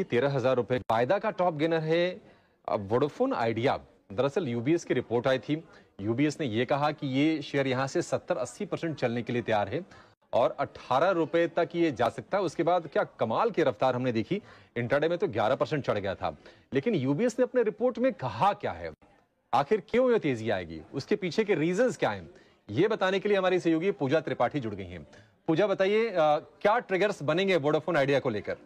की तेरह हजार रुपए फायदा का टॉप गेनर है वोडोफोन आइडिया दरअसल यूबीएस की रिपोर्ट आई थी यूबीएस ने यह कहा कि ये शेयर यहां से 70-80 परसेंट चलने के लिए तैयार है और अट्ठारह रुपए तक ये जा सकता है उसके बाद क्या कमाल की रफ्तार हमने देखी इंटरडे में तो 11 परसेंट चढ़ गया था लेकिन यूबीएस ने अपने रिपोर्ट में कहा क्या है आखिर क्यों ये तेजी आएगी उसके पीछे के रीजन क्या है ये बताने के लिए हमारी सहयोगी पूजा त्रिपाठी जुड़ गई है पूजा बताइए क्या ट्रिगर्स बनेंगे वोडाफोन आइडिया को लेकर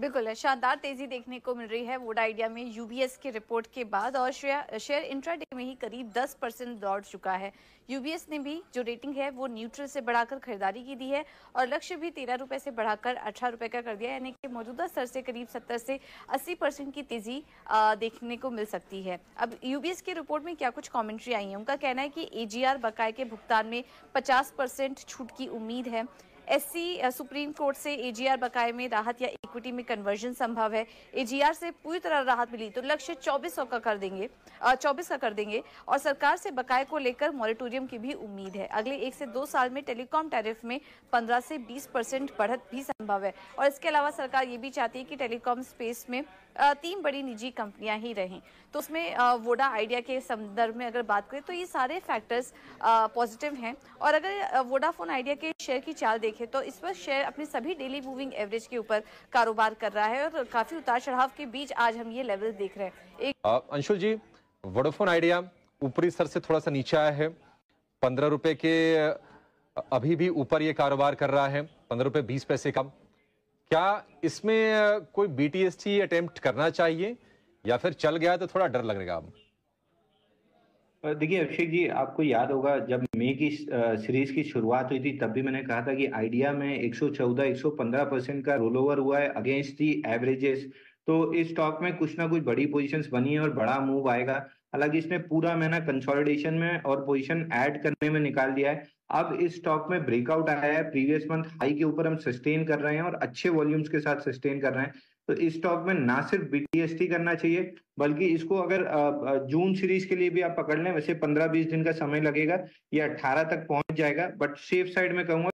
बिल्कुल शानदार तेजी देखने को मिल रही है वोड आइडिया में यूबीएस की रिपोर्ट के बाद और शेयर इंट्राडे में ही करीब 10 परसेंट दौड़ चुका है यूबीएस ने भी जो रेटिंग है वो न्यूट्रल से बढ़ाकर खरीदारी की दी है और लक्ष्य भी तेरह रुपए से बढ़ाकर अठारह रुपए का कर दिया यानी कि मौजूदा स्तर से करीब सत्तर से अस्सी परसेंट की तेजी देखने को मिल सकती है अब यूबीएस की रिपोर्ट में क्या कुछ कॉमेंट्री आई है उनका कहना है कि एजीआर बकाए के भुगतान में पचास परसेंट छूट की उम्मीद है एससी सुप्रीम कोर्ट से एजीआर बकाए में राहत या इक्विटी में कन्वर्जन संभव है एजीआर से पूरी तरह राहत मिली तो लक्ष्य चौबीस का कर देंगे चौबीस का कर देंगे और सरकार से बकाए को लेकर मॉरिटोरियम की भी उम्मीद है अगले एक से दो साल में टेलीकॉम टैरिफ में पंद्रह से बीस परसेंट बढ़त भी संभव है और इसके अलावा सरकार ये भी चाहती है कि टेलीकॉम स्पेस में तीन बड़ी निजी कंपनियां ही रहें तो उसमें वोडा आइडिया के संदर्भ में अगर बात करें तो ये सारे फैक्टर्स पॉजिटिव हैं और अगर वोडाफोन आइडिया के शेयर की चाल देखें देखें तो इस वक्त शेयर अपने सभी डेली मूविंग एवरेज के ऊपर कारोबार कर रहा है और काफी उतार चढ़ाव के बीच आज हम ये लेवल देख रहे हैं अंशुल जी वोडोफोन आइडिया ऊपरी स्तर से थोड़ा सा नीचे आया है पंद्रह रुपए के अभी भी ऊपर ये कारोबार कर रहा है पंद्रह रुपए बीस पैसे कम क्या इसमें कोई बीटीएसटी अटेम्प्ट करना चाहिए या फिर चल गया तो थोड़ा डर लगेगा अब देखिए अभिषेक जी आपको याद होगा जब मे की सीरीज की शुरुआत हुई थी तब भी मैंने कहा था कि आइडिया में 114 115 परसेंट का रोल ओवर हुआ है अगेंस्ट दी एवरेजेस तो इस स्टॉक में कुछ ना कुछ बड़ी पोजीशंस बनी है और बड़ा मूव आएगा हालांकि इसने पूरा महीना कंसोलिडेशन में और पोजीशन ऐड करने में निकाल दिया है अब इस स्टॉक में ब्रेकआउट आया है प्रीवियस मंथ हाई के ऊपर हम सस्टेन कर रहे हैं और अच्छे वॉल्यूम्स के साथ सस्टेन कर रहे हैं तो इस स्टॉक में ना सिर्फ बीटीएसटी करना चाहिए बल्कि इसको अगर जून सीरीज के लिए भी आप पकड़ लें वैसे पंद्रह बीस दिन का समय लगेगा या अट्ठारह तक पहुंच जाएगा बट सेफ साइड में कहूंगा